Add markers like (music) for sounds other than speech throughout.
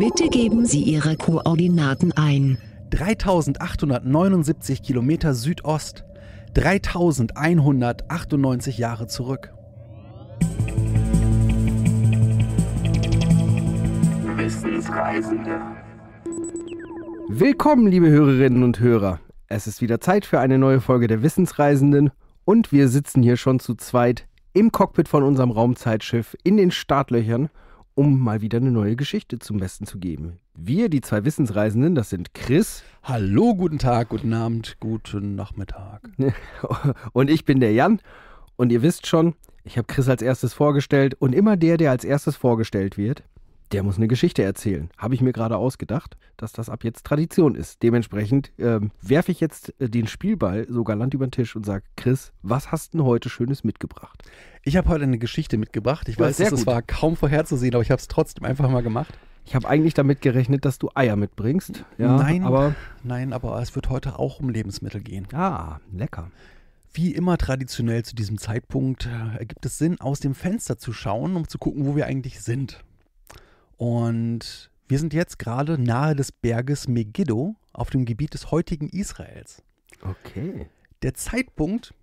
Bitte geben Sie Ihre Koordinaten ein. 3879 Kilometer Südost, 3198 Jahre zurück. Wissensreisende. Willkommen, liebe Hörerinnen und Hörer. Es ist wieder Zeit für eine neue Folge der Wissensreisenden und wir sitzen hier schon zu zweit im Cockpit von unserem Raumzeitschiff in den Startlöchern um mal wieder eine neue Geschichte zum Besten zu geben. Wir, die zwei Wissensreisenden, das sind Chris. Hallo, guten Tag, guten Abend, guten Nachmittag. (laughs) Und ich bin der Jan. Und ihr wisst schon, ich habe Chris als erstes vorgestellt. Und immer der, der als erstes vorgestellt wird, der muss eine Geschichte erzählen. Habe ich mir gerade ausgedacht, dass das ab jetzt Tradition ist. Dementsprechend ähm, werfe ich jetzt äh, den Spielball so galant über den Tisch und sage, Chris, was hast du heute Schönes mitgebracht? Ich habe heute eine Geschichte mitgebracht. Ich weiß, es war kaum vorherzusehen, aber ich habe es trotzdem einfach mal gemacht. Ich habe eigentlich damit gerechnet, dass du Eier mitbringst. Ja, nein, aber nein, aber es wird heute auch um Lebensmittel gehen. Ah, lecker. Wie immer traditionell zu diesem Zeitpunkt äh, ergibt es Sinn, aus dem Fenster zu schauen, um zu gucken, wo wir eigentlich sind. Und wir sind jetzt gerade nahe des Berges Megiddo auf dem Gebiet des heutigen Israels. Okay. Der Zeitpunkt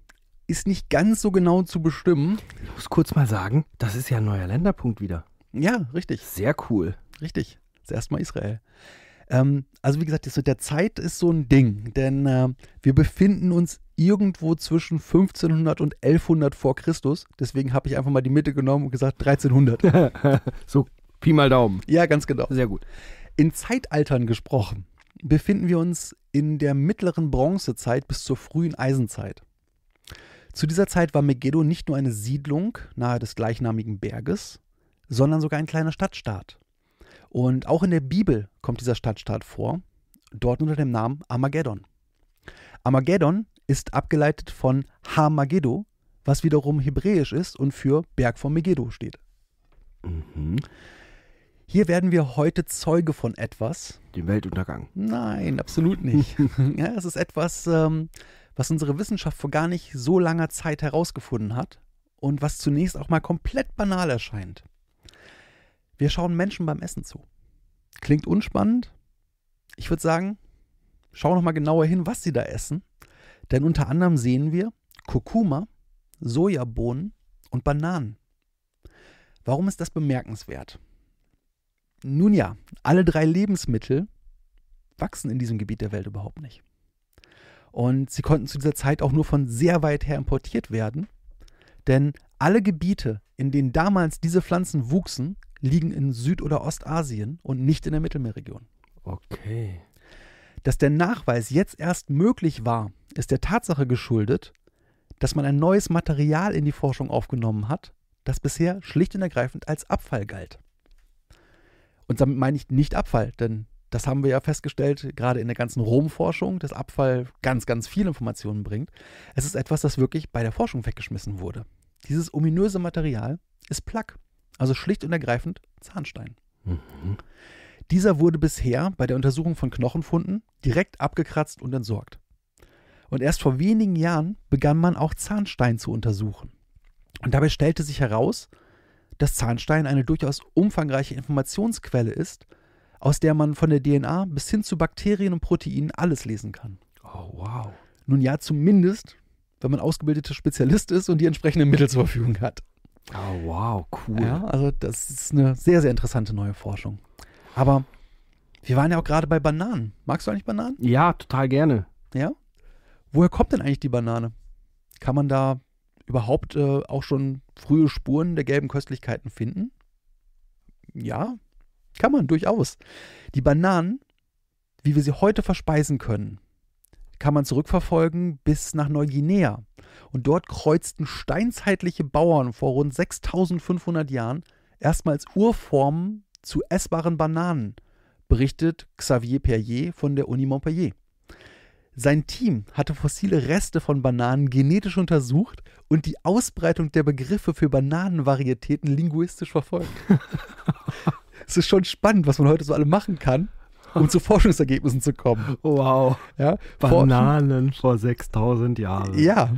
ist nicht ganz so genau zu bestimmen. Ich muss kurz mal sagen, das ist ja ein neuer Länderpunkt wieder. Ja, richtig. Sehr cool. Richtig. Das erste mal Israel. Ähm, also wie gesagt, das der Zeit ist so ein Ding, denn äh, wir befinden uns irgendwo zwischen 1500 und 1100 vor Christus. Deswegen habe ich einfach mal die Mitte genommen und gesagt 1300. (laughs) so Pi mal Daumen. Ja, ganz genau. Sehr gut. In Zeitaltern gesprochen, befinden wir uns in der mittleren Bronzezeit bis zur frühen Eisenzeit. Zu dieser Zeit war Megiddo nicht nur eine Siedlung nahe des gleichnamigen Berges, sondern sogar ein kleiner Stadtstaat. Und auch in der Bibel kommt dieser Stadtstaat vor, dort unter dem Namen Armageddon. Armageddon ist abgeleitet von Hamagiddo, was wiederum hebräisch ist und für Berg von Megiddo steht. Mhm. Hier werden wir heute Zeuge von etwas. Dem Weltuntergang. Nein, absolut nicht. (laughs) ja, es ist etwas, ähm, was unsere Wissenschaft vor gar nicht so langer Zeit herausgefunden hat und was zunächst auch mal komplett banal erscheint. Wir schauen Menschen beim Essen zu. Klingt unspannend. Ich würde sagen, schau noch mal genauer hin, was sie da essen, denn unter anderem sehen wir Kurkuma, Sojabohnen und Bananen. Warum ist das bemerkenswert? Nun ja, alle drei Lebensmittel wachsen in diesem Gebiet der Welt überhaupt nicht. Und sie konnten zu dieser Zeit auch nur von sehr weit her importiert werden, denn alle Gebiete, in denen damals diese Pflanzen wuchsen, liegen in Süd- oder Ostasien und nicht in der Mittelmeerregion. Okay. Dass der Nachweis jetzt erst möglich war, ist der Tatsache geschuldet, dass man ein neues Material in die Forschung aufgenommen hat, das bisher schlicht und ergreifend als Abfall galt. Und damit meine ich nicht Abfall, denn das haben wir ja festgestellt, gerade in der ganzen Rom-Forschung, dass Abfall ganz, ganz viele Informationen bringt. Es ist etwas, das wirklich bei der Forschung weggeschmissen wurde. Dieses ominöse Material ist Plack, also schlicht und ergreifend Zahnstein. Mhm. Dieser wurde bisher bei der Untersuchung von Knochenfunden direkt abgekratzt und entsorgt. Und erst vor wenigen Jahren begann man auch Zahnstein zu untersuchen. Und dabei stellte sich heraus, dass Zahnstein eine durchaus umfangreiche Informationsquelle ist, aus der man von der DNA bis hin zu Bakterien und Proteinen alles lesen kann. Oh, wow. Nun ja, zumindest, wenn man ausgebildeter Spezialist ist und die entsprechenden Mittel zur Verfügung hat. Oh, wow, cool. Ja, also das ist eine sehr, sehr interessante neue Forschung. Aber wir waren ja auch gerade bei Bananen. Magst du eigentlich Bananen? Ja, total gerne. Ja? Woher kommt denn eigentlich die Banane? Kann man da überhaupt äh, auch schon frühe Spuren der gelben Köstlichkeiten finden? Ja, kann man durchaus. Die Bananen, wie wir sie heute verspeisen können, kann man zurückverfolgen bis nach Neuguinea. Und dort kreuzten steinzeitliche Bauern vor rund 6500 Jahren erstmals Urformen zu essbaren Bananen, berichtet Xavier Perrier von der Uni Montpellier. Sein Team hatte fossile Reste von Bananen genetisch untersucht und die Ausbreitung der Begriffe für Bananenvarietäten linguistisch verfolgt. (laughs) es ist schon spannend, was man heute so alle machen kann, um zu Forschungsergebnissen zu kommen. Wow. Ja, Bananen vor 6000 Jahren. Ja.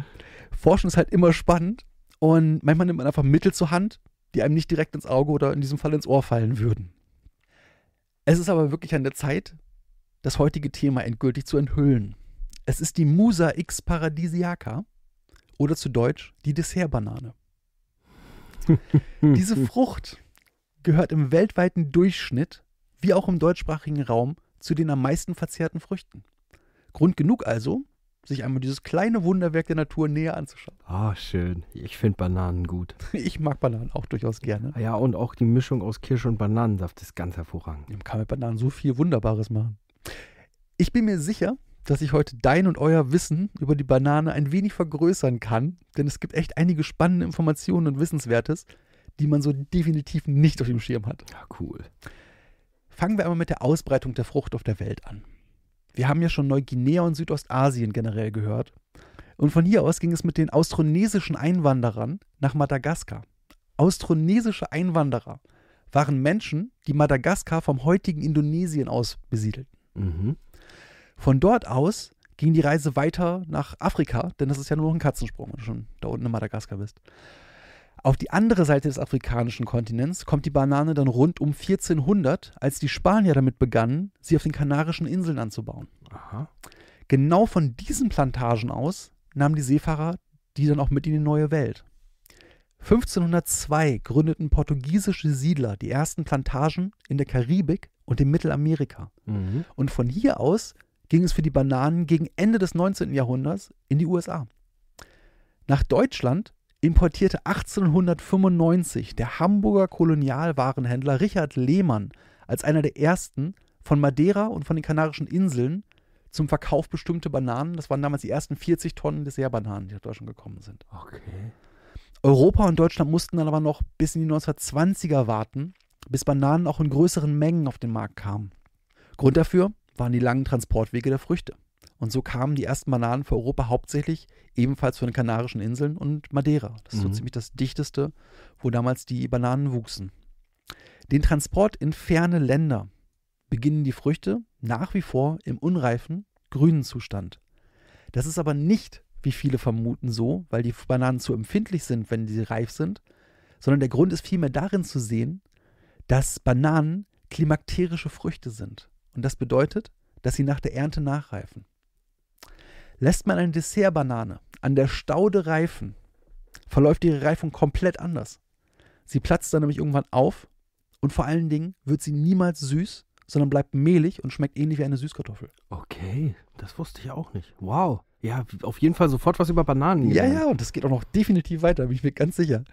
Forschung ist halt immer spannend und manchmal nimmt man einfach Mittel zur Hand, die einem nicht direkt ins Auge oder in diesem Fall ins Ohr fallen würden. Es ist aber wirklich an der Zeit, das heutige Thema endgültig zu enthüllen. Es ist die Musa X paradisiaca oder zu Deutsch die Dessertbanane. Diese (laughs) Frucht gehört im weltweiten Durchschnitt, wie auch im deutschsprachigen Raum, zu den am meisten verzehrten Früchten. Grund genug also, sich einmal dieses kleine Wunderwerk der Natur näher anzuschauen. Ah, oh, schön. Ich finde Bananen gut. (laughs) Ich mag Bananen auch durchaus gerne. Ah ja, und auch die Mischung aus Kirsche und Bananensaft ist ganz hervorragend. Man kann mit Bananen so viel Wunderbares machen. Ich bin mir sicher, dass ich heute dein und euer Wissen über die Banane ein wenig vergrößern kann, denn es gibt echt einige spannende Informationen und Wissenswertes, die man so definitiv nicht auf dem Schirm hat. Ja, cool. Fangen wir einmal mit der Ausbreitung der Frucht auf der Welt an. Wir haben ja schon Neuguinea und Südostasien generell gehört. Und von hier aus ging es mit den austronesischen Einwanderern nach Madagaskar. Austronesische Einwanderer waren Menschen, die Madagaskar vom heutigen Indonesien aus besiedelten. Mhm. Von dort aus ging die Reise weiter nach Afrika, denn das ist ja nur noch ein Katzensprung, wenn du schon da unten in Madagaskar bist. Auf die andere Seite des afrikanischen Kontinents kommt die Banane dann rund um 1400, als die Spanier damit begannen, sie auf den Kanarischen Inseln anzubauen. Aha. Genau von diesen Plantagen aus nahmen die Seefahrer die dann auch mit in die neue Welt. 1502 gründeten portugiesische Siedler die ersten Plantagen in der Karibik und in Mittelamerika. Mhm. Und von hier aus ging es für die Bananen gegen Ende des 19. Jahrhunderts in die USA. Nach Deutschland importierte 1895 der Hamburger Kolonialwarenhändler Richard Lehmann als einer der ersten von Madeira und von den Kanarischen Inseln zum Verkauf bestimmte Bananen. Das waren damals die ersten 40 Tonnen Dessertbananen, die nach Deutschland gekommen sind. Okay. Europa und Deutschland mussten dann aber noch bis in die 1920er warten, bis Bananen auch in größeren Mengen auf den Markt kamen. Grund dafür, waren die langen Transportwege der Früchte. Und so kamen die ersten Bananen für Europa hauptsächlich ebenfalls von den Kanarischen Inseln und Madeira. Das ist mhm. so ziemlich das dichteste, wo damals die Bananen wuchsen. Den Transport in ferne Länder beginnen die Früchte nach wie vor im unreifen, grünen Zustand. Das ist aber nicht, wie viele vermuten, so, weil die Bananen zu empfindlich sind, wenn sie reif sind, sondern der Grund ist vielmehr darin zu sehen, dass Bananen klimakterische Früchte sind. Und das bedeutet, dass sie nach der Ernte nachreifen. Lässt man eine Dessertbanane an der Staude reifen, verläuft ihre Reifung komplett anders. Sie platzt dann nämlich irgendwann auf und vor allen Dingen wird sie niemals süß, sondern bleibt mehlig und schmeckt ähnlich wie eine Süßkartoffel. Okay, das wusste ich auch nicht. Wow. Ja, auf jeden Fall sofort was über Bananen. Ja, ja, und das geht auch noch definitiv weiter, bin ich mir ganz sicher.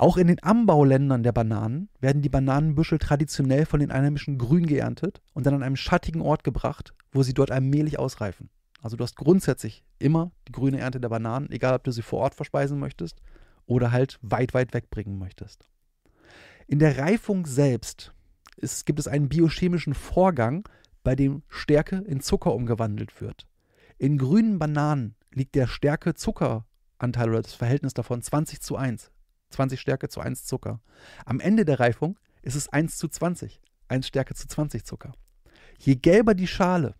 Auch in den Anbauländern der Bananen werden die Bananenbüschel traditionell von den Einheimischen grün geerntet und dann an einem schattigen Ort gebracht, wo sie dort allmählich ausreifen. Also du hast grundsätzlich immer die grüne Ernte der Bananen, egal ob du sie vor Ort verspeisen möchtest oder halt weit, weit wegbringen möchtest. In der Reifung selbst ist, gibt es einen biochemischen Vorgang, bei dem Stärke in Zucker umgewandelt wird. In grünen Bananen liegt der Stärke-Zucker-Anteil oder das Verhältnis davon 20 zu 1. 20 Stärke zu 1 Zucker. Am Ende der Reifung ist es 1 zu 20, 1 Stärke zu 20 Zucker. Je gelber die Schale,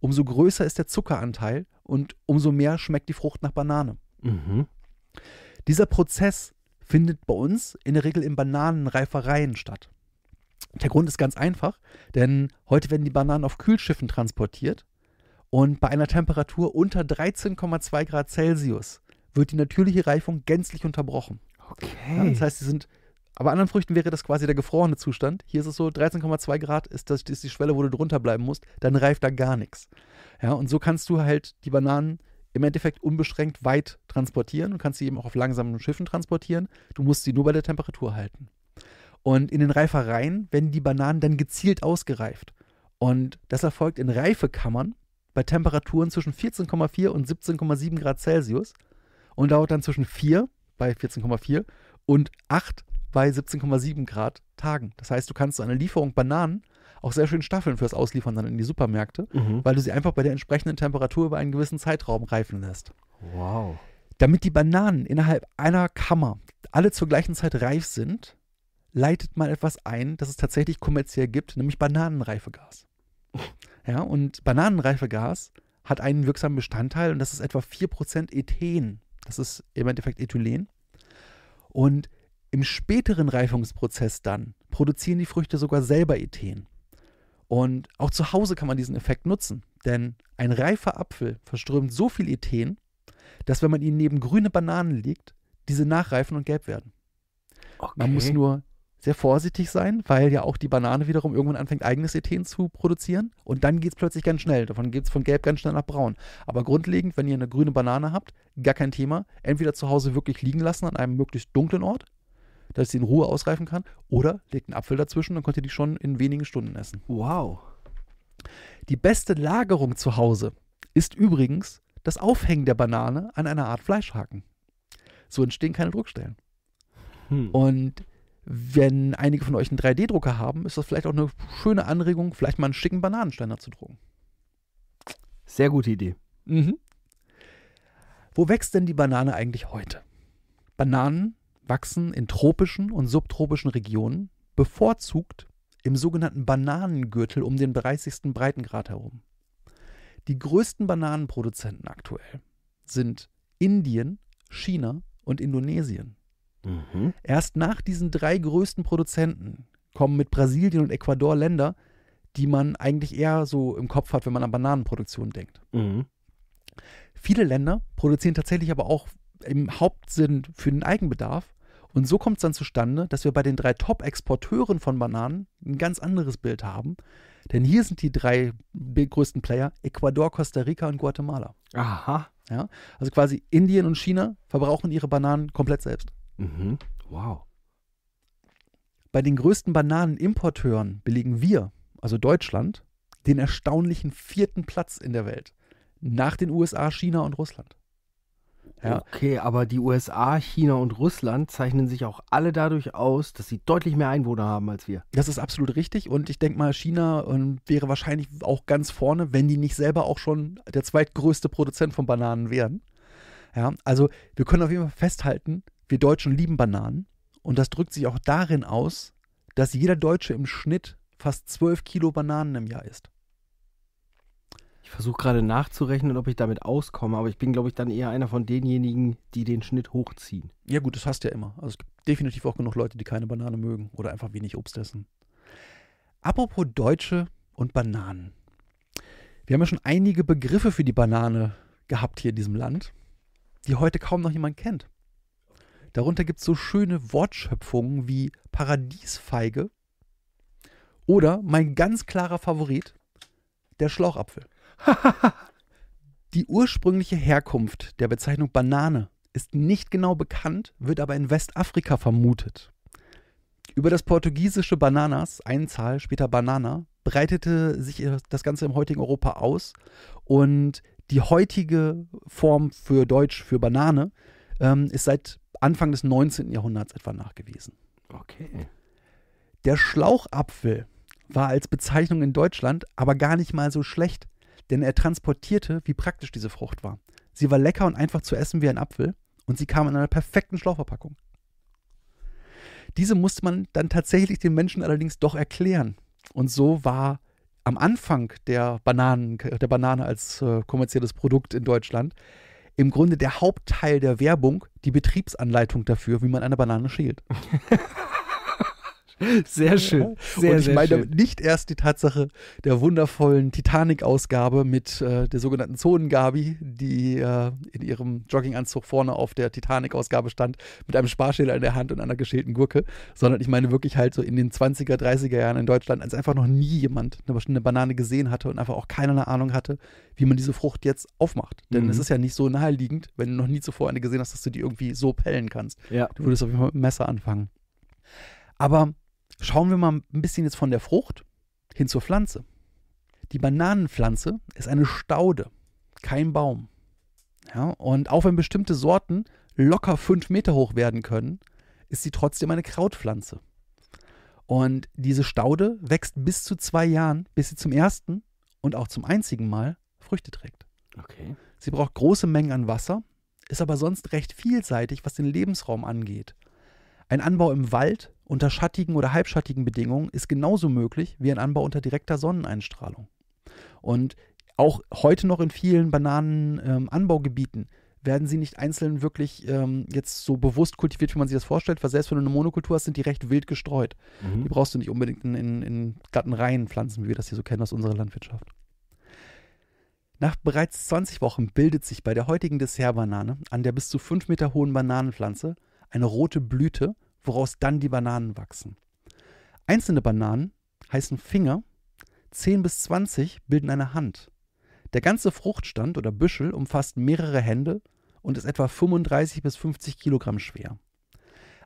umso größer ist der Zuckeranteil und umso mehr schmeckt die Frucht nach Banane. Mhm. Dieser Prozess findet bei uns in der Regel in Bananenreifereien statt. Der Grund ist ganz einfach, denn heute werden die Bananen auf Kühlschiffen transportiert und bei einer Temperatur unter 13,2 Grad Celsius wird die natürliche Reifung gänzlich unterbrochen. Okay. Ja, das heißt, sie sind. Aber anderen Früchten wäre das quasi der gefrorene Zustand. Hier ist es so, 13,2 Grad ist, das, ist die Schwelle, wo du drunter bleiben musst. Dann reift da gar nichts. Ja, und so kannst du halt die Bananen im Endeffekt unbeschränkt weit transportieren. Du kannst sie eben auch auf langsamen Schiffen transportieren. Du musst sie nur bei der Temperatur halten. Und in den Reifereien werden die Bananen dann gezielt ausgereift. Und das erfolgt in Reifekammern bei Temperaturen zwischen 14,4 und 17,7 Grad Celsius und dauert dann zwischen 4 bei 14,4 und 8 bei 17,7 Grad Tagen. Das heißt, du kannst eine Lieferung Bananen auch sehr schön staffeln fürs Ausliefern dann in die Supermärkte, mhm. weil du sie einfach bei der entsprechenden Temperatur über einen gewissen Zeitraum reifen lässt. Wow. Damit die Bananen innerhalb einer Kammer alle zur gleichen Zeit reif sind, leitet man etwas ein, das es tatsächlich kommerziell gibt, nämlich Bananenreifegas. (laughs) Ja, und Bananenreifegas hat einen wirksamen Bestandteil und das ist etwa 4% Ethen. Das ist im Endeffekt Ethylen. Und im späteren Reifungsprozess dann produzieren die Früchte sogar selber Ethen. Und auch zu Hause kann man diesen Effekt nutzen, denn ein reifer Apfel verströmt so viel Ethen, dass wenn man ihn neben grüne Bananen legt, diese nachreifen und gelb werden. Okay. Man muss nur sehr vorsichtig sein, weil ja auch die Banane wiederum irgendwann anfängt, eigenes Ethen zu produzieren. Und dann geht es plötzlich ganz schnell. Davon geht es von gelb ganz schnell nach braun. Aber grundlegend, wenn ihr eine grüne Banane habt, gar kein Thema. Entweder zu Hause wirklich liegen lassen an einem möglichst dunklen Ort, dass sie in Ruhe ausreifen kann, oder legt einen Apfel dazwischen, dann könnt ihr die schon in wenigen Stunden essen. Wow. Die beste Lagerung zu Hause ist übrigens das Aufhängen der Banane an einer Art Fleischhaken. So entstehen keine Druckstellen. Hm. Und wenn einige von euch einen 3D-Drucker haben, ist das vielleicht auch eine schöne Anregung, vielleicht mal einen schicken Bananensteiner zu drucken. Sehr gute Idee. Mhm. Wo wächst denn die Banane eigentlich heute? Bananen wachsen in tropischen und subtropischen Regionen, bevorzugt im sogenannten Bananengürtel um den 30. Breitengrad herum. Die größten Bananenproduzenten aktuell sind Indien, China und Indonesien. Mhm. Erst nach diesen drei größten Produzenten kommen mit Brasilien und Ecuador Länder, die man eigentlich eher so im Kopf hat, wenn man an Bananenproduktion denkt. Mhm. Viele Länder produzieren tatsächlich aber auch im Hauptsinn für den Eigenbedarf. Und so kommt es dann zustande, dass wir bei den drei Top-Exporteuren von Bananen ein ganz anderes Bild haben. Denn hier sind die drei größten Player: Ecuador, Costa Rica und Guatemala. Aha. Ja, also quasi Indien und China verbrauchen ihre Bananen komplett selbst. Mhm. Wow. Bei den größten Bananenimporteuren belegen wir, also Deutschland, den erstaunlichen vierten Platz in der Welt. Nach den USA, China und Russland. Ja. Okay, aber die USA, China und Russland zeichnen sich auch alle dadurch aus, dass sie deutlich mehr Einwohner haben als wir. Das ist absolut richtig und ich denke mal, China ähm, wäre wahrscheinlich auch ganz vorne, wenn die nicht selber auch schon der zweitgrößte Produzent von Bananen wären. Ja, also wir können auf jeden Fall festhalten, wir Deutschen lieben Bananen und das drückt sich auch darin aus, dass jeder Deutsche im Schnitt fast 12 Kilo Bananen im Jahr isst. Ich versuche gerade nachzurechnen, ob ich damit auskomme, aber ich bin, glaube ich, dann eher einer von denjenigen, die den Schnitt hochziehen. Ja, gut, das hast du ja immer. Also es gibt definitiv auch genug Leute, die keine Banane mögen oder einfach wenig Obst essen. Apropos Deutsche und Bananen. Wir haben ja schon einige Begriffe für die Banane gehabt hier in diesem Land, die heute kaum noch jemand kennt. Darunter gibt es so schöne Wortschöpfungen wie Paradiesfeige oder mein ganz klarer Favorit, der Schlauchapfel. (laughs) Die ursprüngliche Herkunft der Bezeichnung Banane ist nicht genau bekannt, wird aber in Westafrika vermutet. Über das portugiesische Bananas, Einzahl, später Banana, breitete sich das Ganze im heutigen Europa aus und die heutige Form für Deutsch für Banane ähm, ist seit Anfang des 19. Jahrhunderts etwa nachgewiesen. Okay. Der Schlauchapfel war als Bezeichnung in Deutschland aber gar nicht mal so schlecht, denn er transportierte, wie praktisch diese Frucht war. Sie war lecker und einfach zu essen wie ein Apfel und sie kam in einer perfekten Schlauchverpackung. Diese musste man dann tatsächlich den Menschen allerdings doch erklären. Und so war am Anfang der, Bananen, der Banane als äh, kommerzielles Produkt in Deutschland im Grunde der Hauptteil der Werbung die Betriebsanleitung dafür, wie man eine Banane schält. (laughs) Sehr schön. Sehr, und ich meine nicht erst die Tatsache der wundervollen Titanic-Ausgabe mit äh, der sogenannten Zonengabi, die äh, in ihrem Jogginganzug vorne auf der Titanic-Ausgabe stand, mit einem Sparschäler in der Hand und einer geschälten Gurke, sondern ich meine wirklich halt so in den 20er, 30er Jahren in Deutschland, als einfach noch nie jemand eine, eine Banane gesehen hatte und einfach auch keinerlei Ahnung hatte, wie man diese Frucht jetzt aufmacht. Denn mhm. es ist ja nicht so naheliegend, wenn du noch nie zuvor eine gesehen hast, dass du die irgendwie so pellen kannst. Ja. Du würdest auf jeden Fall mit dem Messer anfangen. Aber Schauen wir mal ein bisschen jetzt von der Frucht hin zur Pflanze. Die Bananenpflanze ist eine Staude, kein Baum. Ja, und auch wenn bestimmte Sorten locker fünf Meter hoch werden können, ist sie trotzdem eine Krautpflanze. Und diese Staude wächst bis zu zwei Jahren, bis sie zum ersten und auch zum einzigen Mal Früchte trägt. Okay. Sie braucht große Mengen an Wasser, ist aber sonst recht vielseitig, was den Lebensraum angeht. Ein Anbau im Wald unter schattigen oder halbschattigen Bedingungen ist genauso möglich wie ein Anbau unter direkter Sonneneinstrahlung. Und auch heute noch in vielen Bananenanbaugebieten ähm, werden sie nicht einzeln wirklich ähm, jetzt so bewusst kultiviert, wie man sich das vorstellt, weil selbst wenn du eine Monokultur hast, sind die recht wild gestreut. Mhm. Die brauchst du nicht unbedingt in, in, in glatten Reihen pflanzen, wie wir das hier so kennen aus unserer Landwirtschaft. Nach bereits 20 Wochen bildet sich bei der heutigen Dessertbanane an der bis zu 5 Meter hohen Bananenpflanze eine rote Blüte, woraus dann die Bananen wachsen. Einzelne Bananen heißen Finger, 10 bis 20 bilden eine Hand. Der ganze Fruchtstand oder Büschel umfasst mehrere Hände und ist etwa 35 bis 50 Kilogramm schwer.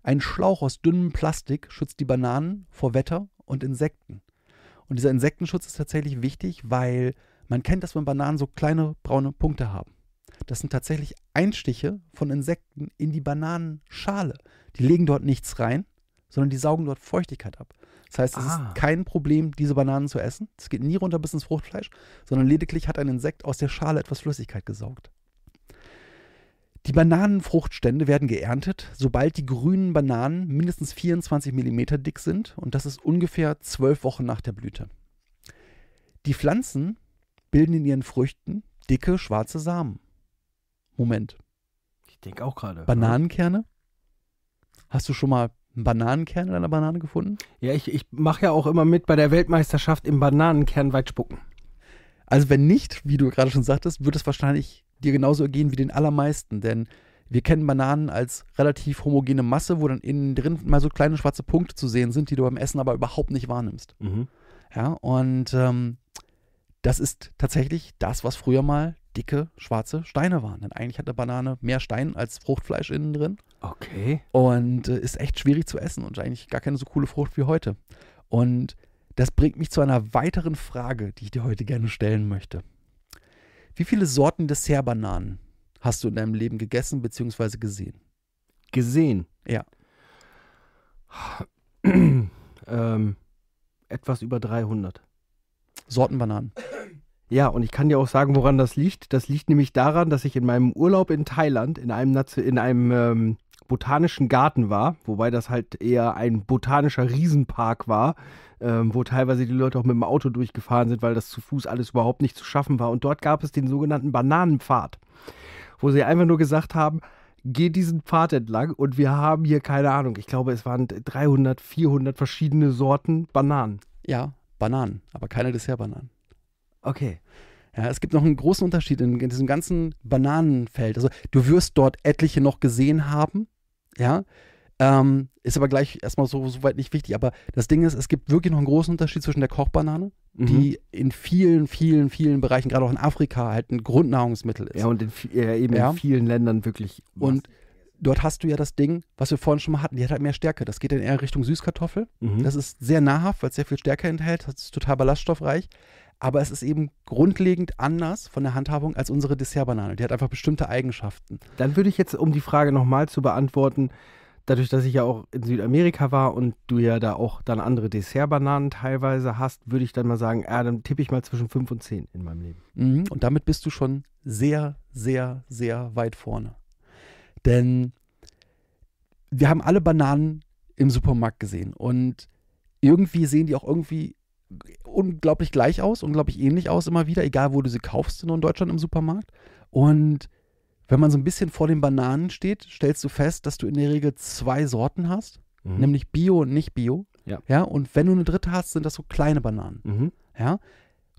Ein Schlauch aus dünnem Plastik schützt die Bananen vor Wetter und Insekten. Und dieser Insektenschutz ist tatsächlich wichtig, weil man kennt, dass man Bananen so kleine braune Punkte haben. Das sind tatsächlich Einstiche von Insekten in die Bananenschale. Die legen dort nichts rein, sondern die saugen dort Feuchtigkeit ab. Das heißt, es ah. ist kein Problem, diese Bananen zu essen. Es geht nie runter bis ins Fruchtfleisch, sondern lediglich hat ein Insekt aus der Schale etwas Flüssigkeit gesaugt. Die Bananenfruchtstände werden geerntet, sobald die grünen Bananen mindestens 24 mm dick sind und das ist ungefähr zwölf Wochen nach der Blüte. Die Pflanzen bilden in ihren Früchten dicke schwarze Samen. Moment. Ich denke auch gerade. Bananenkerne? Hast du schon mal einen Bananenkern in einer Banane gefunden? Ja, ich, ich mache ja auch immer mit bei der Weltmeisterschaft im Bananenkern weit spucken. Also wenn nicht, wie du gerade schon sagtest, wird es wahrscheinlich dir genauso ergehen wie den allermeisten, denn wir kennen Bananen als relativ homogene Masse, wo dann innen drin mal so kleine schwarze Punkte zu sehen sind, die du beim Essen aber überhaupt nicht wahrnimmst. Mhm. Ja, und ähm, das ist tatsächlich das, was früher mal dicke schwarze Steine waren. Denn eigentlich hat eine Banane mehr Stein als Fruchtfleisch innen drin. Okay. Und äh, ist echt schwierig zu essen und eigentlich gar keine so coole Frucht wie heute. Und das bringt mich zu einer weiteren Frage, die ich dir heute gerne stellen möchte. Wie viele Sorten Dessertbananen hast du in deinem Leben gegessen bzw. gesehen? Gesehen? Ja. (clears throat) ähm, etwas über 300. Sorten Bananen. Ja, und ich kann dir auch sagen, woran das liegt. Das liegt nämlich daran, dass ich in meinem Urlaub in Thailand in einem, Naz in einem ähm, botanischen Garten war, wobei das halt eher ein botanischer Riesenpark war, ähm, wo teilweise die Leute auch mit dem Auto durchgefahren sind, weil das zu Fuß alles überhaupt nicht zu schaffen war. Und dort gab es den sogenannten Bananenpfad, wo sie einfach nur gesagt haben, geh diesen Pfad entlang und wir haben hier keine Ahnung. Ich glaube, es waren 300, 400 verschiedene Sorten Bananen. Ja, Bananen, aber keine Dessertbananen. Okay. Ja, es gibt noch einen großen Unterschied in, in diesem ganzen Bananenfeld. Also du wirst dort etliche noch gesehen haben, ja. Ähm, ist aber gleich erstmal so, so weit nicht wichtig. Aber das Ding ist, es gibt wirklich noch einen großen Unterschied zwischen der Kochbanane, mhm. die in vielen, vielen, vielen Bereichen, gerade auch in Afrika, halt ein Grundnahrungsmittel ist. Ja, und in, äh, eben ja. in vielen Ländern wirklich. Und dort hast du ja das Ding, was wir vorhin schon mal hatten, die hat halt mehr Stärke. Das geht dann eher Richtung Süßkartoffel. Mhm. Das ist sehr nahrhaft, weil es sehr viel Stärke enthält, das ist total ballaststoffreich aber es ist eben grundlegend anders von der Handhabung als unsere Dessertbanane. Die hat einfach bestimmte Eigenschaften. Dann würde ich jetzt, um die Frage nochmal zu beantworten, dadurch, dass ich ja auch in Südamerika war und du ja da auch dann andere Dessertbananen teilweise hast, würde ich dann mal sagen, ja, ah, dann tippe ich mal zwischen 5 und 10 in meinem Leben. Mhm. Und damit bist du schon sehr, sehr, sehr weit vorne. Denn wir haben alle Bananen im Supermarkt gesehen und irgendwie sehen die auch irgendwie unglaublich gleich aus, unglaublich ähnlich aus immer wieder, egal wo du sie kaufst, nur in Deutschland im Supermarkt. Und wenn man so ein bisschen vor den Bananen steht, stellst du fest, dass du in der Regel zwei Sorten hast, mhm. nämlich Bio und nicht Bio. Ja. ja. Und wenn du eine dritte hast, sind das so kleine Bananen. Mhm. Ja.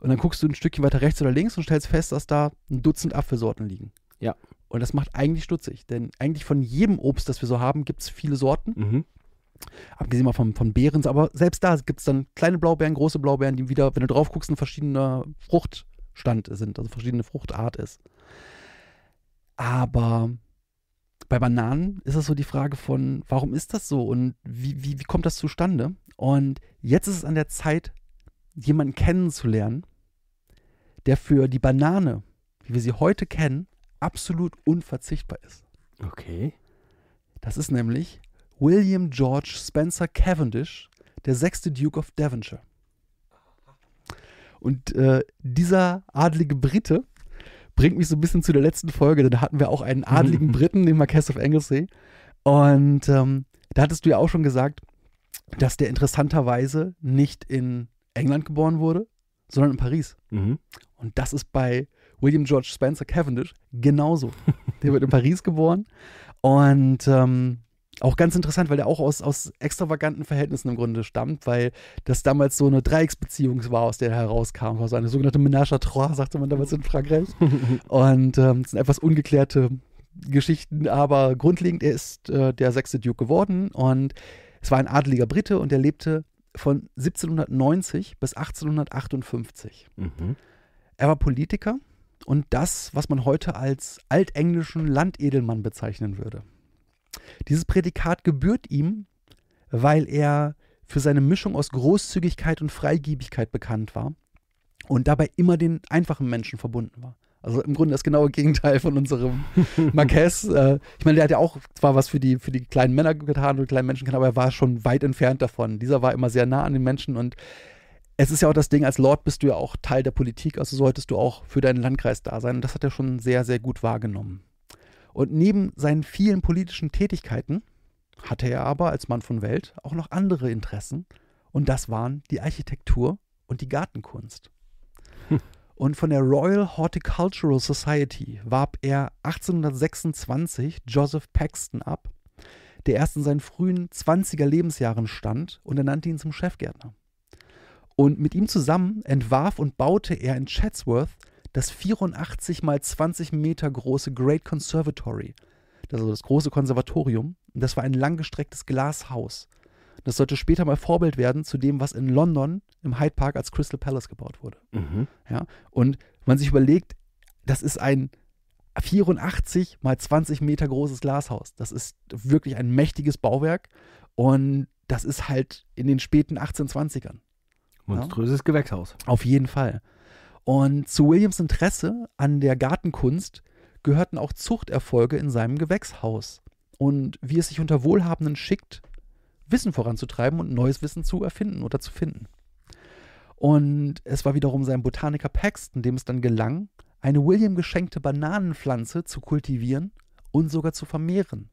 Und dann guckst du ein Stückchen weiter rechts oder links und stellst fest, dass da ein Dutzend Apfelsorten liegen. Ja. Und das macht eigentlich stutzig, denn eigentlich von jedem Obst, das wir so haben, gibt es viele Sorten. Mhm. Abgesehen mal von, von Beerens, aber selbst da gibt es dann kleine Blaubeeren, große Blaubeeren, die wieder, wenn du drauf guckst, ein verschiedener Fruchtstand sind, also verschiedene Fruchtart ist. Aber bei Bananen ist es so die Frage von, warum ist das so und wie, wie, wie kommt das zustande? Und jetzt ist es an der Zeit, jemanden kennenzulernen, der für die Banane, wie wir sie heute kennen, absolut unverzichtbar ist. Okay. Das ist nämlich William George Spencer Cavendish, der sechste Duke of Devonshire. Und äh, dieser adlige Brite bringt mich so ein bisschen zu der letzten Folge, denn da hatten wir auch einen adligen (laughs) Briten, den Marquess of Anglesey. Und ähm, da hattest du ja auch schon gesagt, dass der interessanterweise nicht in England geboren wurde, sondern in Paris. Mhm. Und das ist bei William George Spencer Cavendish genauso. (laughs) der wird in Paris geboren und ähm, auch ganz interessant, weil der auch aus, aus extravaganten Verhältnissen im Grunde stammt, weil das damals so eine Dreiecksbeziehung war, aus der er herauskam. Also eine sogenannte Menage à trois, sagte man damals in Frankreich. (laughs) Und ähm, sind etwas ungeklärte Geschichten, aber grundlegend, er ist äh, der sechste Duke geworden und es war ein adeliger Brite und er lebte von 1790 bis 1858. Mhm. Er war Politiker und das, was man heute als altenglischen Landedelmann bezeichnen würde. Dieses Prädikat gebührt ihm, weil er für seine Mischung aus Großzügigkeit und Freigiebigkeit bekannt war und dabei immer den einfachen Menschen verbunden war. Also im Grunde das genaue Gegenteil von unserem (laughs) Marquez. Äh, ich meine, der hat ja auch zwar was für die, für die kleinen Männer getan und kleinen Menschen getan, aber er war schon weit entfernt davon. Dieser war immer sehr nah an den Menschen und es ist ja auch das Ding, als Lord bist du ja auch Teil der Politik, also solltest du auch für deinen Landkreis da sein. Und das hat er schon sehr, sehr gut wahrgenommen. Und neben seinen vielen politischen Tätigkeiten hatte er aber als Mann von Welt auch noch andere Interessen und das waren die Architektur und die Gartenkunst. Hm. Und von der Royal Horticultural Society warb er 1826 Joseph Paxton ab, der erst in seinen frühen 20er Lebensjahren stand und ernannte ihn zum Chefgärtner. Und mit ihm zusammen entwarf und baute er in Chatsworth das 84 mal 20 Meter große Great Conservatory. Das, also das große Konservatorium. Das war ein langgestrecktes Glashaus. Das sollte später mal Vorbild werden zu dem, was in London im Hyde Park als Crystal Palace gebaut wurde. Mhm. Ja, und man sich überlegt, das ist ein 84 mal 20 Meter großes Glashaus. Das ist wirklich ein mächtiges Bauwerk und das ist halt in den späten 1820ern. Monströses ja? Gewächshaus. Auf jeden Fall. Und zu Williams Interesse an der Gartenkunst gehörten auch Zuchterfolge in seinem Gewächshaus und wie es sich unter Wohlhabenden schickt, Wissen voranzutreiben und neues Wissen zu erfinden oder zu finden. Und es war wiederum sein Botaniker Paxton, dem es dann gelang, eine William geschenkte Bananenpflanze zu kultivieren und sogar zu vermehren.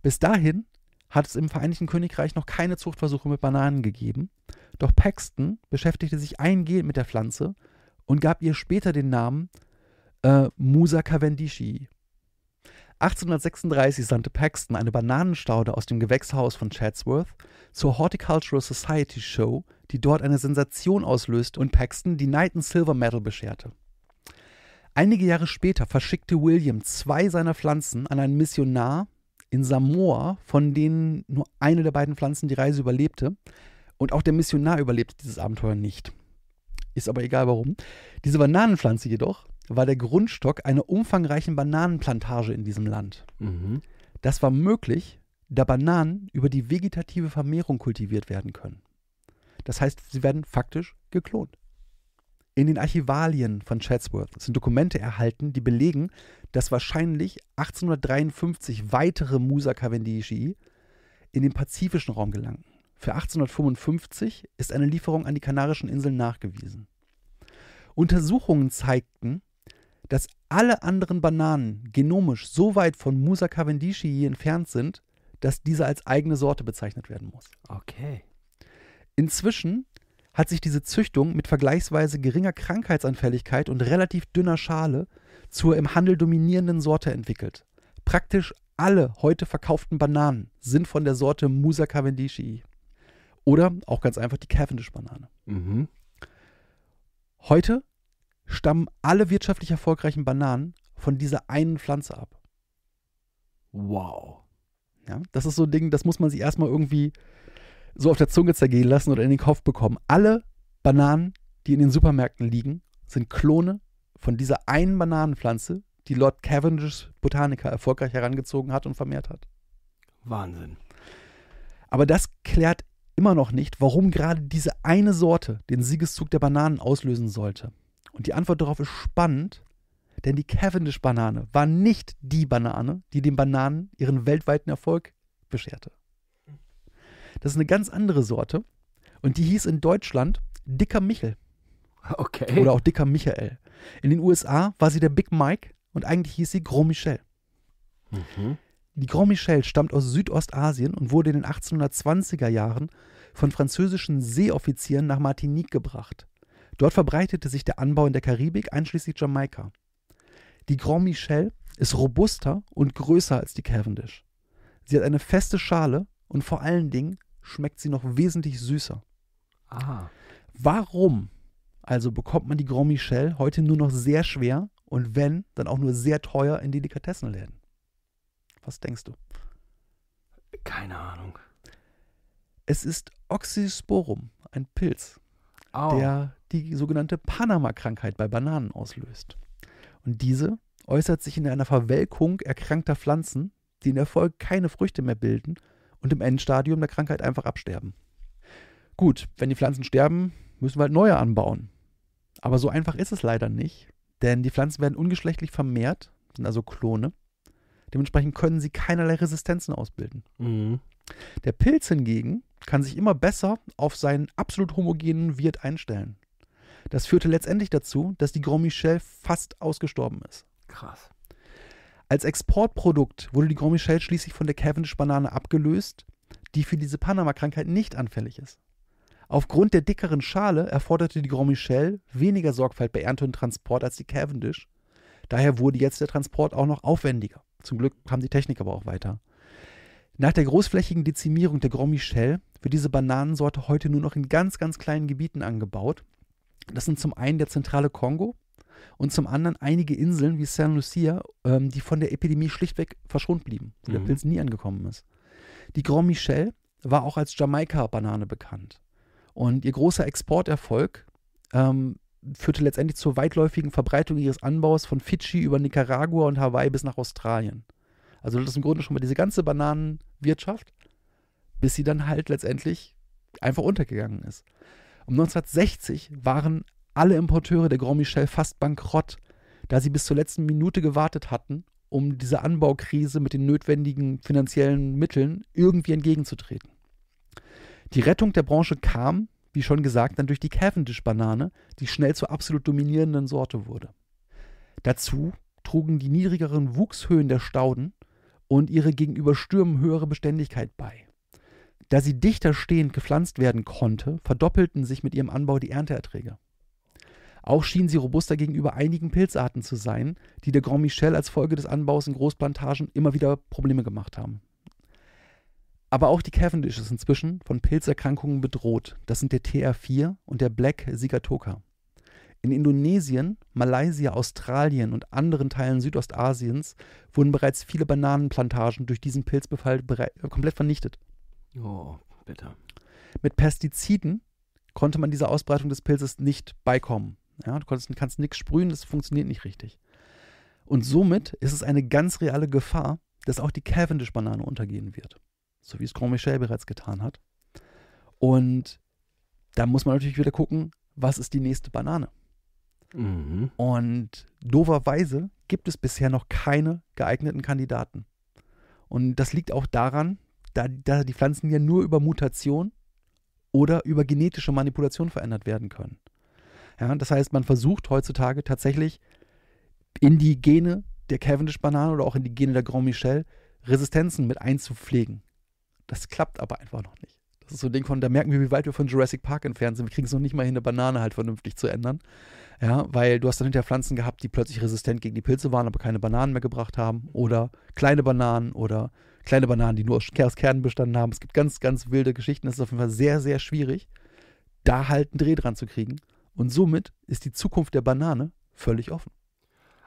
Bis dahin hat es im Vereinigten Königreich noch keine Zuchtversuche mit Bananen gegeben, doch Paxton beschäftigte sich eingehend mit der Pflanze und gab ihr später den Namen äh, Musa Cavendishi. 1836 sandte Paxton eine Bananenstaude aus dem Gewächshaus von Chatsworth zur Horticultural Society Show, die dort eine Sensation auslöste und Paxton die Knight and Silver Medal bescherte. Einige Jahre später verschickte William zwei seiner Pflanzen an einen Missionar in Samoa, von denen nur eine der beiden Pflanzen die Reise überlebte. Und auch der Missionar überlebte dieses Abenteuer nicht ist aber egal warum. Diese Bananenpflanze jedoch war der Grundstock einer umfangreichen Bananenplantage in diesem Land. Mhm. Das war möglich, da Bananen über die vegetative Vermehrung kultiviert werden können. Das heißt, sie werden faktisch geklont. In den Archivalien von Chatsworth sind Dokumente erhalten, die belegen, dass wahrscheinlich 1853 weitere Musa Cavendishi in den pazifischen Raum gelangen für 1855 ist eine Lieferung an die Kanarischen Inseln nachgewiesen. Untersuchungen zeigten, dass alle anderen Bananen genomisch so weit von Musa cavendishii entfernt sind, dass diese als eigene Sorte bezeichnet werden muss. Okay. Inzwischen hat sich diese Züchtung mit vergleichsweise geringer Krankheitsanfälligkeit und relativ dünner Schale zur im Handel dominierenden Sorte entwickelt. Praktisch alle heute verkauften Bananen sind von der Sorte Musa cavendishii. Oder auch ganz einfach die Cavendish-Banane. Mhm. Heute stammen alle wirtschaftlich erfolgreichen Bananen von dieser einen Pflanze ab. Wow. Ja, das ist so ein Ding, das muss man sich erstmal irgendwie so auf der Zunge zergehen lassen oder in den Kopf bekommen. Alle Bananen, die in den Supermärkten liegen, sind Klone von dieser einen Bananenpflanze, die Lord Cavendish Botaniker erfolgreich herangezogen hat und vermehrt hat. Wahnsinn. Aber das klärt immer noch nicht, warum gerade diese eine Sorte den Siegeszug der Bananen auslösen sollte. Und die Antwort darauf ist spannend, denn die Cavendish-Banane war nicht die Banane, die den Bananen ihren weltweiten Erfolg bescherte. Das ist eine ganz andere Sorte und die hieß in Deutschland Dicker Michel. Okay. Oder auch Dicker Michael. In den USA war sie der Big Mike und eigentlich hieß sie Gros Michel. Mhm. Die Grand Michel stammt aus Südostasien und wurde in den 1820er Jahren von französischen Seeoffizieren nach Martinique gebracht. Dort verbreitete sich der Anbau in der Karibik, einschließlich Jamaika. Die Grand Michel ist robuster und größer als die Cavendish. Sie hat eine feste Schale und vor allen Dingen schmeckt sie noch wesentlich süßer. Aha. Warum also bekommt man die Grand Michel heute nur noch sehr schwer und wenn, dann auch nur sehr teuer in Delikatessenläden? Was denkst du? Keine Ahnung. Es ist Oxysporum, ein Pilz, oh. der die sogenannte Panama-Krankheit bei Bananen auslöst. Und diese äußert sich in einer Verwelkung erkrankter Pflanzen, die in der Folge keine Früchte mehr bilden und im Endstadium der Krankheit einfach absterben. Gut, wenn die Pflanzen sterben, müssen wir halt neue anbauen. Aber so einfach ist es leider nicht, denn die Pflanzen werden ungeschlechtlich vermehrt, sind also Klone, Dementsprechend können sie keinerlei Resistenzen ausbilden. Mhm. Der Pilz hingegen kann sich immer besser auf seinen absolut homogenen Wirt einstellen. Das führte letztendlich dazu, dass die Grand Michel fast ausgestorben ist. Krass. Als Exportprodukt wurde die Grand Michel schließlich von der Cavendish-Banane abgelöst, die für diese Panama-Krankheit nicht anfällig ist. Aufgrund der dickeren Schale erforderte die Grand Michel weniger Sorgfalt bei Ernte und Transport als die Cavendish Daher wurde jetzt der Transport auch noch aufwendiger. Zum Glück kam die Technik aber auch weiter. Nach der großflächigen Dezimierung der Grand Michel wird diese Bananensorte heute nur noch in ganz, ganz kleinen Gebieten angebaut. Das sind zum einen der zentrale Kongo und zum anderen einige Inseln wie San Lucia, ähm, die von der Epidemie schlichtweg verschont blieben, wo mhm. der Pilz nie angekommen ist. Die Grand Michel war auch als Jamaika-Banane bekannt. Und ihr großer Exporterfolg ähm, führte letztendlich zur weitläufigen Verbreitung ihres Anbaus von Fidschi über Nicaragua und Hawaii bis nach Australien. Also das ist im Grunde schon mal diese ganze Bananenwirtschaft, bis sie dann halt letztendlich einfach untergegangen ist. Um 1960 waren alle Importeure der Grand Michel fast bankrott, da sie bis zur letzten Minute gewartet hatten, um dieser Anbaukrise mit den notwendigen finanziellen Mitteln irgendwie entgegenzutreten. Die Rettung der Branche kam, wie schon gesagt, dann durch die Cavendish-Banane, die schnell zur absolut dominierenden Sorte wurde. Dazu trugen die niedrigeren Wuchshöhen der Stauden und ihre gegenüber Stürmen höhere Beständigkeit bei. Da sie dichter stehend gepflanzt werden konnte, verdoppelten sich mit ihrem Anbau die Ernteerträge. Auch schienen sie robuster gegenüber einigen Pilzarten zu sein, die der Grand Michel als Folge des Anbaus in Großplantagen immer wieder Probleme gemacht haben. Aber auch die Cavendish ist inzwischen von Pilzerkrankungen bedroht. Das sind der TR4 und der Black Sigatoka. In Indonesien, Malaysia, Australien und anderen Teilen Südostasiens wurden bereits viele Bananenplantagen durch diesen Pilzbefall komplett vernichtet. Oh, bitter. Mit Pestiziden konnte man dieser Ausbreitung des Pilzes nicht beikommen. Ja, du konntest, kannst nichts sprühen, das funktioniert nicht richtig. Und somit ist es eine ganz reale Gefahr, dass auch die Cavendish-Banane untergehen wird so wie es Grand Michel bereits getan hat. Und da muss man natürlich wieder gucken, was ist die nächste Banane? Mhm. Und doverweise gibt es bisher noch keine geeigneten Kandidaten. Und das liegt auch daran, da, da die Pflanzen ja nur über Mutation oder über genetische Manipulation verändert werden können. Ja, das heißt, man versucht heutzutage tatsächlich in die Gene der Cavendish-Banane oder auch in die Gene der Grand Michel Resistenzen mit einzupflegen. Das klappt aber einfach noch nicht. Das ist so ein Ding von, da merken wir, wie weit wir von Jurassic Park entfernt sind. Wir kriegen es noch nicht mal hin, eine Banane halt vernünftig zu ändern. Ja, weil du hast dann hinterher Pflanzen gehabt, die plötzlich resistent gegen die Pilze waren, aber keine Bananen mehr gebracht haben. Oder kleine Bananen oder kleine Bananen, die nur aus Kernen bestanden haben. Es gibt ganz, ganz wilde Geschichten. Es ist auf jeden Fall sehr, sehr schwierig, da halt einen Dreh dran zu kriegen. Und somit ist die Zukunft der Banane völlig offen.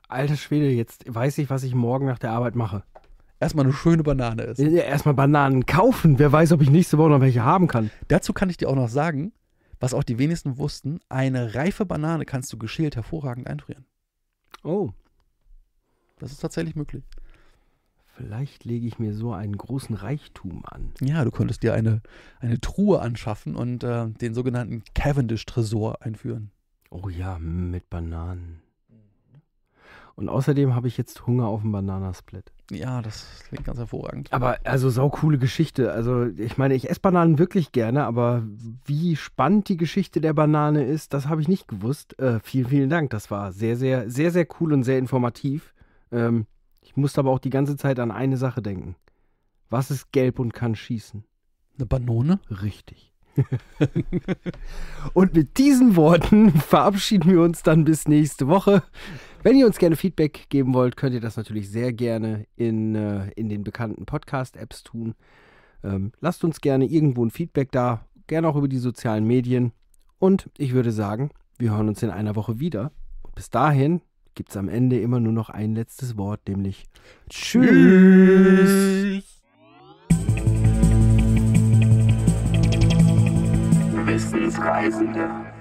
Alter Schwede, jetzt weiß ich, was ich morgen nach der Arbeit mache erstmal eine schöne Banane ist. Ja, erstmal Bananen kaufen. Wer weiß, ob ich nächste Woche noch welche haben kann. Dazu kann ich dir auch noch sagen, was auch die wenigsten wussten: eine reife Banane kannst du geschält hervorragend einfrieren. Oh. Das ist tatsächlich möglich. Vielleicht lege ich mir so einen großen Reichtum an. Ja, du könntest dir eine, eine Truhe anschaffen und äh, den sogenannten Cavendish-Tresor einführen. Oh ja, mit Bananen. Und außerdem habe ich jetzt Hunger auf einen Bananasplit. Ja, das klingt ganz hervorragend. Aber also sau coole Geschichte. Also ich meine, ich esse Bananen wirklich gerne, aber wie spannend die Geschichte der Banane ist, das habe ich nicht gewusst. Äh, vielen, vielen Dank. Das war sehr, sehr, sehr, sehr cool und sehr informativ. Ähm, ich musste aber auch die ganze Zeit an eine Sache denken. Was ist gelb und kann schießen? Eine Banone? Richtig. (laughs) und mit diesen Worten verabschieden wir uns dann bis nächste Woche. Wenn ihr uns gerne Feedback geben wollt, könnt ihr das natürlich sehr gerne in, äh, in den bekannten Podcast-Apps tun. Ähm, lasst uns gerne irgendwo ein Feedback da, gerne auch über die sozialen Medien. Und ich würde sagen, wir hören uns in einer Woche wieder. bis dahin gibt es am Ende immer nur noch ein letztes Wort, nämlich Tschüss. Wissensreisende.